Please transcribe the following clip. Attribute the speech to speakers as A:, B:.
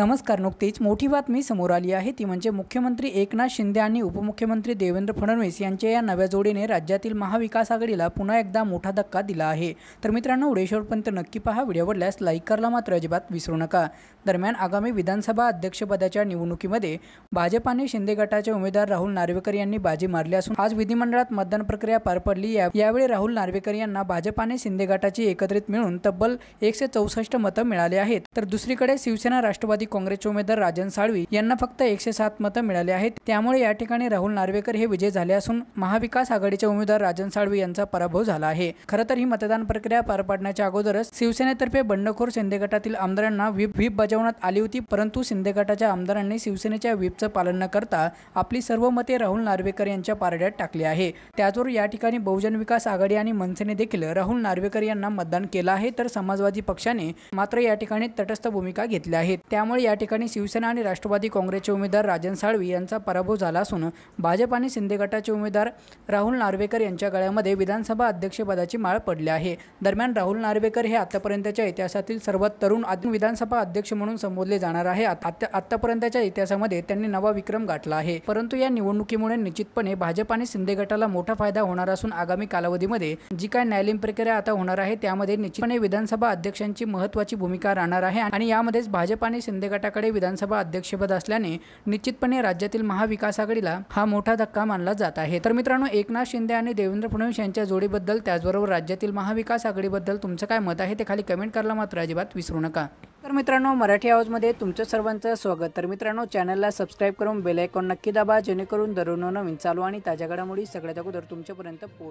A: नमस्कार नुकतीच मोठी बातमी समोर आली आहे ती म्हणजे मुख्यमंत्री एकनाथ शिंदे आणि उपमुख्यमंत्री देवेंद्र फडणवीस यांच्या या नव्या जोडीने राज्यातील महाविकास आघाडीला पुन्हा एकदा मोठा धक्का दिला आहे तर मित्रांनो उडेश्वरपर्यंत नक्की पहा आवडल्यास लाईक करायला मात्र अजिबात विसरू नका दरम्यान आगामी विधानसभा अध्यक्षपदाच्या निवडणुकीमध्ये भाजपाने शिंदे गटाचे उमेदवार राहुल नार्वेकर यांनी बाजी मारली असून आज विधिमंडळात मतदान प्रक्रिया पार पडली यावेळी राहुल नार्वेकर यांना भाजपाने शिंदे गटाची एकत्रित मिळून तब्बल एकशे चौसष्ट मतं मिळाली आहेत तर दुसरीकडे शिवसेना राष्ट्रवादी काँग्रेसचे उमेदवार राजन साळवी यांना फक्त एकशे सात मतं मिळाली आहेत त्यामुळे या ठिकाणी राहुल नार्वेकर हे विजय झाले असून महाविकास आघाडीचे उमेदवार राजन साळवी यांचा पराभव झाला आहे खरं तर ही मतदान प्रक्रिया पार पाडण्याच्या अगोदरच शिवसेनेतर्फे बंडखोर शिंदे गटातील आमदारांना व्हीप व्हीप बजावण्यात आली होती परंतु शिंदे गटाच्या आमदारांनी शिवसेनेच्या व्हीपचं पालन न करता आपली सर्व मते राहुल नार्वेकर यांच्या पारड्यात टाकली आहे त्याचवर या ठिकाणी बहुजन विकास आघाडी आणि मनसेने देखील राहुल नार्वेकर यांना मतदान केलं आहे तर समाजवादी पक्षाने मात्र या ठिकाणी तटस्थ भूमिका घेतल्या आहेत त्यामुळे या ठिकाणी शिवसेना आणि राष्ट्रवादी काँग्रेसचे उमेदवार राजन साळवी यांचा पराभव झाला असून भाजप आणि शिंदे गटाचे उमेदवार राहुल नार्वेकर यांच्या गळ्यामध्ये विधानसभा अध्यक्षपदाची माळ पडली आहे दरम्यान राहुल नार्वेकर हे आतापर्यंतच्या इतिहासातील सर्वात तरुण विधानसभा अध्यक्ष म्हणून संबोधले जाणार आहे आतापर्यंतच्या इतिहासामध्ये त्यांनी नवा विक्रम गाठला आहे परंतु या निवडणुकीमुळे निश्चितपणे भाजप आणि शिंदे गटाला मोठा फायदा होणार असून आगामी कालावधीमध्ये जी काय न्यायालयीन प्रक्रिया आता होणार आहे त्यामध्ये निश्चितपणे विधानसभा अध्यक्षांची महत्वाची भूमिका राहणार आहे आणि यामध्येच भाजप आणि शिंदे गटाकडे विधानसभा अध्यक्षपद असल्याने निश्चितपणे राज्यातील महाविकास आघाडीला हा मोठा धक्का मानला जात आहे तर मित्रांनो एकनाथ शिंदे आणि देवेंद्र फडणवीस यांच्या जोडीबद्दल त्याचबरोबर राज्यातील महाविकास आघाडीबद्दल तुमचं काय मत आहे ते खाली कमेंट करायला मात्र अजिबात विसरू नका तर मित्रांनो मराठी मध्ये तुमचं सर्वांचं स्वागत तर मित्रांनो चॅनलला सबस्क्राईब करून बेलायकॉन नक्की दाबा जेणेकरून दररोज नवीन चालू आणि ताज्या घडामोडी सगळ्यात अगोदर तुमच्यापर्यंत पोहोच